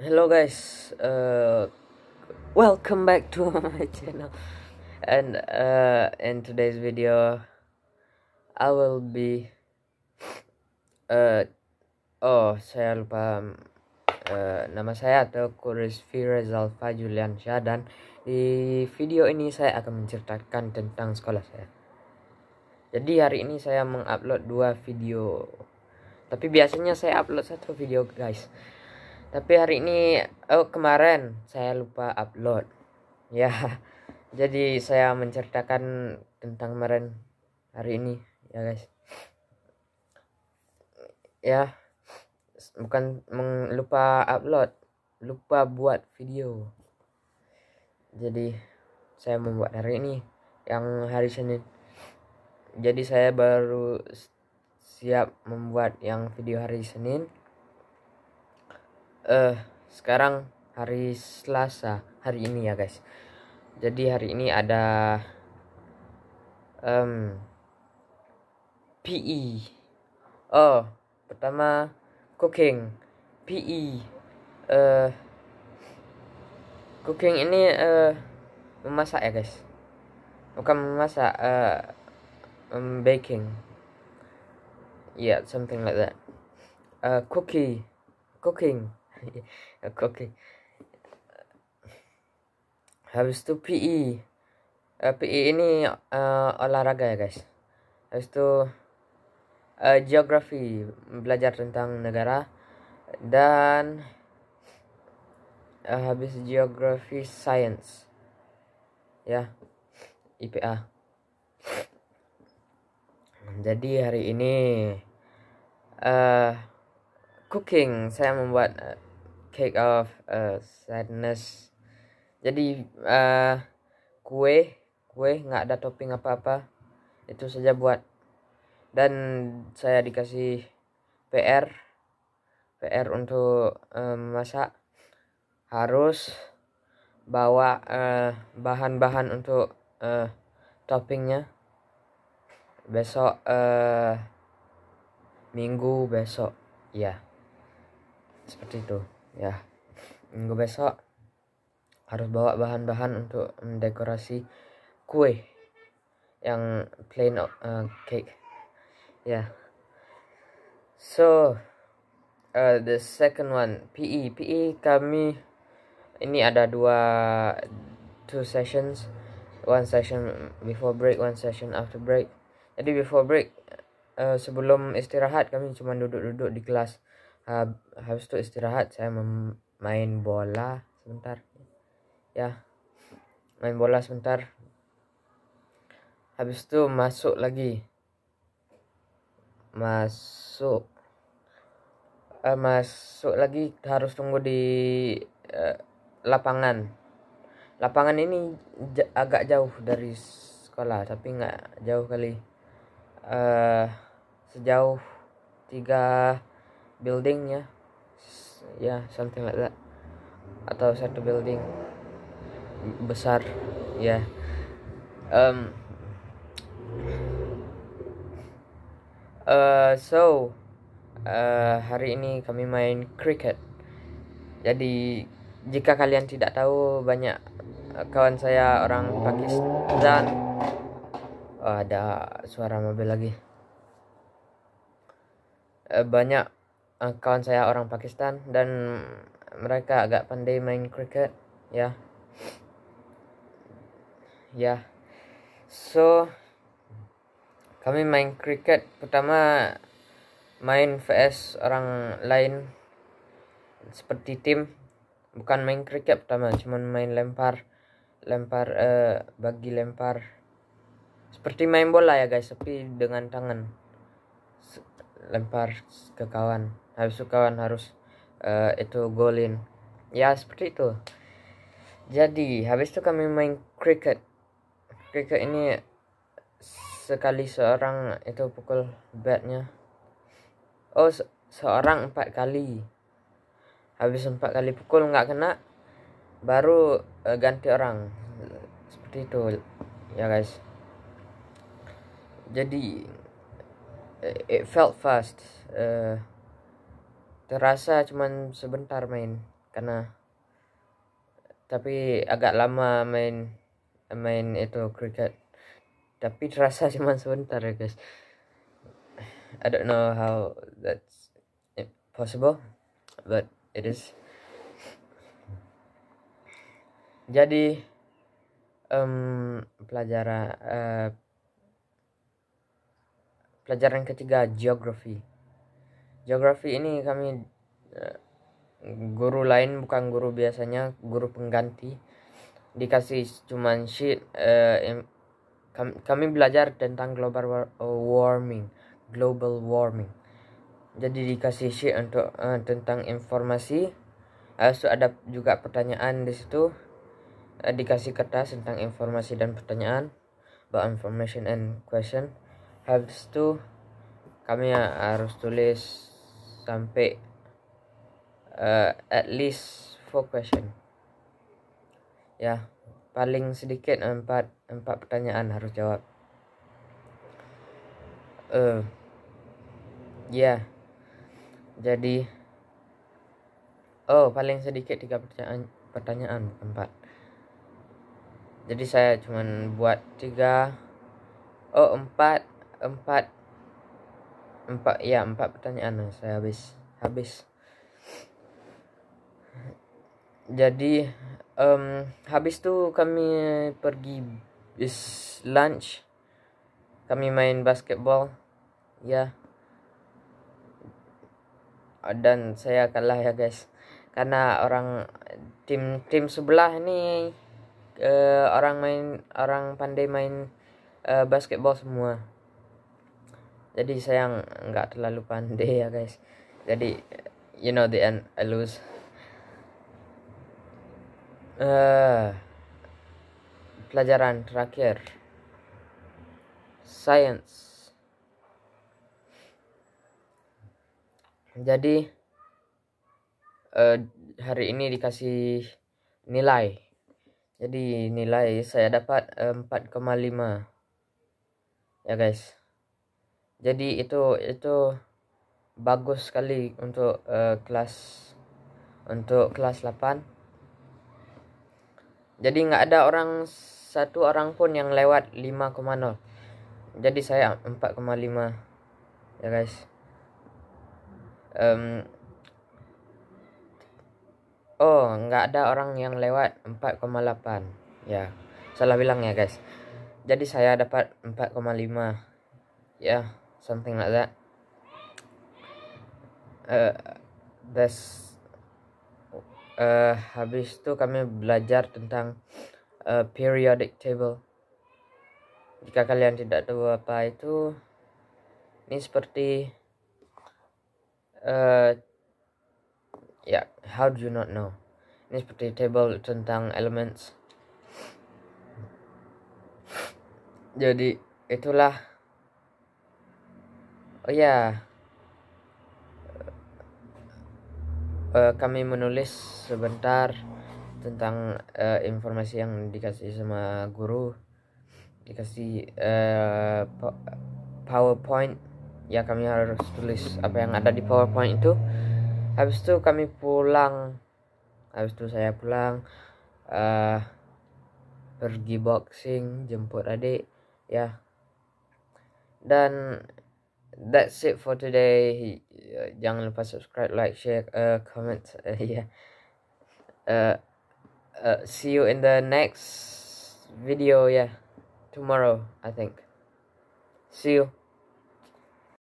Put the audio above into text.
Hello guys, uh, welcome back to my channel. And uh, in today's video, I will be. Uh, oh, saya lupa um, uh, nama saya atau Kurisfi Rezalfa Julian dan di video ini saya akan menceritakan tentang sekolah saya. Jadi hari ini saya mengupload dua video tapi biasanya saya upload satu video guys tapi hari ini oh kemarin saya lupa upload ya jadi saya menceritakan tentang kemarin hari ini ya guys ya bukan lupa upload lupa buat video jadi saya membuat hari ini yang hari Senin jadi saya baru siap membuat yang video hari Senin eh uh, sekarang hari Selasa hari ini ya guys jadi hari ini ada um, PE oh pertama cooking PE uh, eh, cooking ini uh, memasak ya guys bukan memasak uh, um, baking yeah something like that uh, cookie cooking oke okay. habis itu PI uh, e. eh, PI e ini uh, olahraga ya guys habis itu uh, eh, geografi belajar tentang negara dan uh, habis geografi science ya IPA jadi hari ini uh, cooking saya membuat uh, cake of uh, eh, sadness jadi uh, kue kue nggak ada topping apa-apa itu saja buat dan saya dikasih PR PR untuk um, masak harus bawa bahan-bahan uh, bahan -bahan untuk uh, toppingnya besok uh, minggu besok ya seperti itu ya minggu besok harus bawa bahan-bahan untuk mendekorasi kue yang plain uh, cake ya yeah. so uh, the second one PE PE kami ini ada dua two sessions one session before break one session after break jadi before break uh, sebelum istirahat kami cuma duduk-duduk di kelas Hab, habis itu istirahat saya main bola sebentar ya main bola sebentar habis itu masuk lagi masuk uh, masuk lagi harus tunggu di uh, lapangan lapangan ini agak jauh dari sekolah tapi nggak jauh kali uh, sejauh tiga buildingnya ya something like that atau satu building besar ya um, uh, so uh, hari ini kami main cricket jadi jika kalian tidak tahu banyak kawan saya orang Pakistan oh, ada suara mobil lagi eh, banyak uh, kawan saya orang Pakistan dan mereka agak pandai main cricket ya ya so kami main cricket pertama main vs orang lain seperti tim bukan main cricket pertama cuman main lempar lempar uh, bagi lempar seperti main bola ya guys tapi dengan tangan lempar ke kawan habis itu kawan harus uh, itu golin ya seperti itu jadi habis itu kami main cricket cricket ini sekali seorang itu pukul batnya oh se seorang empat kali habis empat kali pukul nggak kena baru uh, ganti orang seperti itu ya guys jadi eh, it felt fast uh, terasa cuman sebentar main karena tapi agak lama main main itu cricket tapi terasa cuman sebentar ya guys I don't know how that's possible but it is jadi um, pelajaran uh, pelajaran ketiga geografi geografi ini kami eh, guru lain bukan guru biasanya guru pengganti dikasih cuman sheet uh, eh, kami, kami belajar tentang global eh, warming global warming jadi dikasih sheet untuk uh, tentang informasi uh, so ada juga pertanyaan di situ uh, dikasih kertas tentang informasi dan pertanyaan about information and question habis itu kami harus tulis sampai uh, at least four question ya paling sedikit empat empat pertanyaan harus jawab eh uh, ya yeah. jadi oh paling sedikit tiga pertanyaan pertanyaan empat jadi saya cuman buat tiga oh empat empat empat ya empat pertanyaan saya habis habis jadi um, habis tu kami pergi bis lunch kami main basketball ya dan saya kalah ya guys karena orang tim tim sebelah ni uh, orang main orang pandai main uh, basketball semua jadi saya nggak terlalu pandai ya guys jadi you know the end I lose uh, pelajaran terakhir science jadi uh, hari ini dikasih nilai jadi nilai saya dapat 4,5 eh, ya guys jadi itu itu bagus sekali untuk uh, kelas untuk kelas 8 jadi nggak ada orang satu orang pun yang lewat 5,0 jadi saya 4,5 ya guys um, oh nggak ada orang yang lewat 4,8 ya salah bilang ya guys jadi saya dapat 4,5 ya something like that. Uh, uh, habis itu kami belajar tentang uh, periodic table. Jika kalian tidak tahu apa itu, ini seperti uh, ya yeah, how do you not know? Ini seperti table tentang elements. Jadi itulah Oh ya, uh, kami menulis sebentar tentang uh, informasi yang dikasih sama guru, dikasih uh, PowerPoint. Ya kami harus tulis apa yang ada di PowerPoint itu. Habis itu kami pulang, habis itu saya pulang uh, pergi boxing, jemput adik, ya. Dan that's it for today. Uh, jangan lupa subscribe, like, share, uh, comment. Uh, yeah. Uh, uh, see you in the next video. Yeah, tomorrow I think. See you.